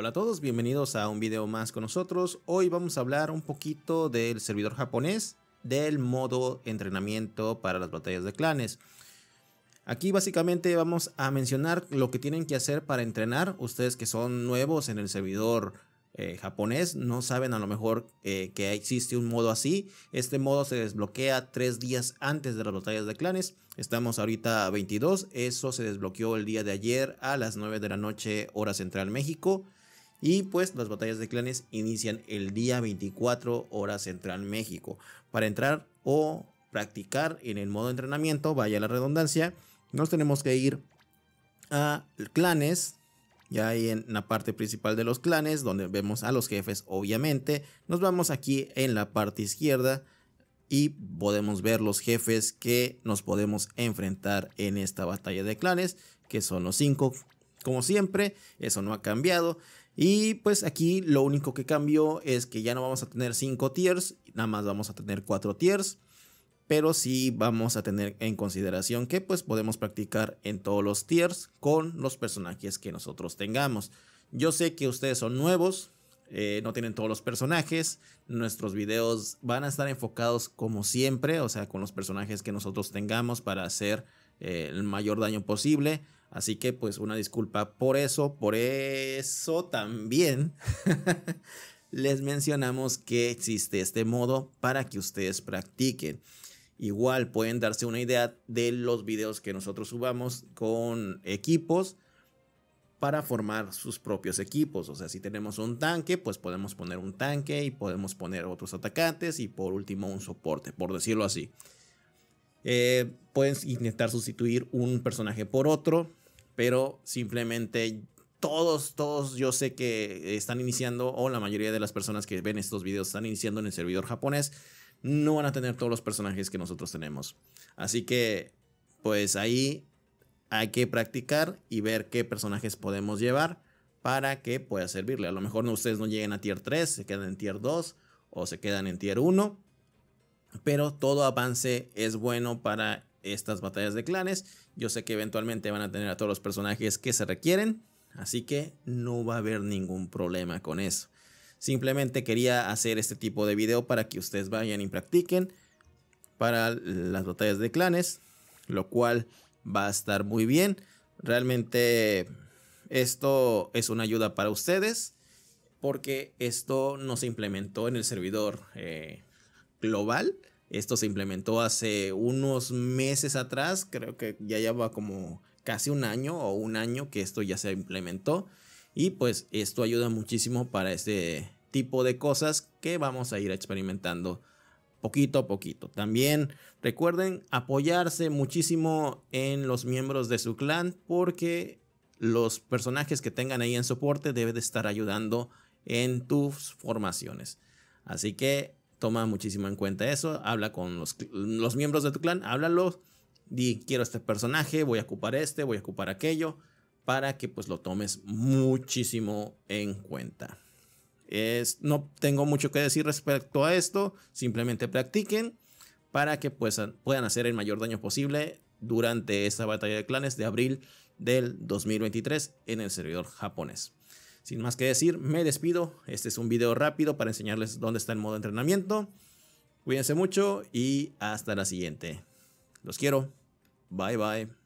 Hola a todos, bienvenidos a un video más con nosotros. Hoy vamos a hablar un poquito del servidor japonés, del modo entrenamiento para las batallas de clanes. Aquí básicamente vamos a mencionar lo que tienen que hacer para entrenar. Ustedes que son nuevos en el servidor eh, japonés no saben a lo mejor eh, que existe un modo así. Este modo se desbloquea tres días antes de las batallas de clanes. Estamos ahorita a 22. Eso se desbloqueó el día de ayer a las 9 de la noche hora central México. Y pues las batallas de clanes inician el día 24 hora central México. Para entrar o practicar en el modo entrenamiento, vaya la redundancia, nos tenemos que ir a clanes, ya ahí en la parte principal de los clanes, donde vemos a los jefes obviamente, nos vamos aquí en la parte izquierda y podemos ver los jefes que nos podemos enfrentar en esta batalla de clanes, que son los 5. Como siempre, eso no ha cambiado. Y pues aquí lo único que cambió es que ya no vamos a tener 5 tiers, nada más vamos a tener 4 tiers. Pero sí vamos a tener en consideración que pues podemos practicar en todos los tiers con los personajes que nosotros tengamos. Yo sé que ustedes son nuevos, eh, no tienen todos los personajes. Nuestros videos van a estar enfocados como siempre, o sea, con los personajes que nosotros tengamos para hacer eh, el mayor daño posible. Así que pues una disculpa por eso, por eso también les mencionamos que existe este modo para que ustedes practiquen. Igual pueden darse una idea de los videos que nosotros subamos con equipos para formar sus propios equipos. O sea, si tenemos un tanque, pues podemos poner un tanque y podemos poner otros atacantes y por último un soporte, por decirlo así. Eh, pueden intentar sustituir un personaje por otro pero simplemente todos, todos yo sé que están iniciando o la mayoría de las personas que ven estos videos están iniciando en el servidor japonés, no van a tener todos los personajes que nosotros tenemos. Así que, pues ahí hay que practicar y ver qué personajes podemos llevar para que pueda servirle. A lo mejor ustedes no lleguen a tier 3, se quedan en tier 2 o se quedan en tier 1. Pero todo avance es bueno para estas batallas de clanes. Yo sé que eventualmente van a tener a todos los personajes que se requieren, así que no va a haber ningún problema con eso. Simplemente quería hacer este tipo de video para que ustedes vayan y practiquen para las batallas de clanes, lo cual va a estar muy bien. Realmente esto es una ayuda para ustedes porque esto no se implementó en el servidor eh, global, esto se implementó hace unos meses atrás, creo que ya lleva como casi un año o un año que esto ya se implementó. Y pues esto ayuda muchísimo para este tipo de cosas que vamos a ir experimentando poquito a poquito. También recuerden apoyarse muchísimo en los miembros de su clan porque los personajes que tengan ahí en soporte deben de estar ayudando en tus formaciones. Así que Toma muchísimo en cuenta eso. Habla con los, miembros de tu clan, háblalo. Di, quiero este personaje, voy a ocupar este, voy a ocupar aquello. Para que pues lo tomes muchísimo en cuenta. no tengo mucho que decir respecto a esto. Simplemente practiquen para que pues, puedan hacer el mayor daño posible durante esta batalla de clanes de abril del 2023 en el servidor japonés. Sin más que decir, me despido. Este es un video rápido para enseñarles dónde está el modo entrenamiento. Cuídense mucho y hasta la siguiente. Los quiero. Bye bye.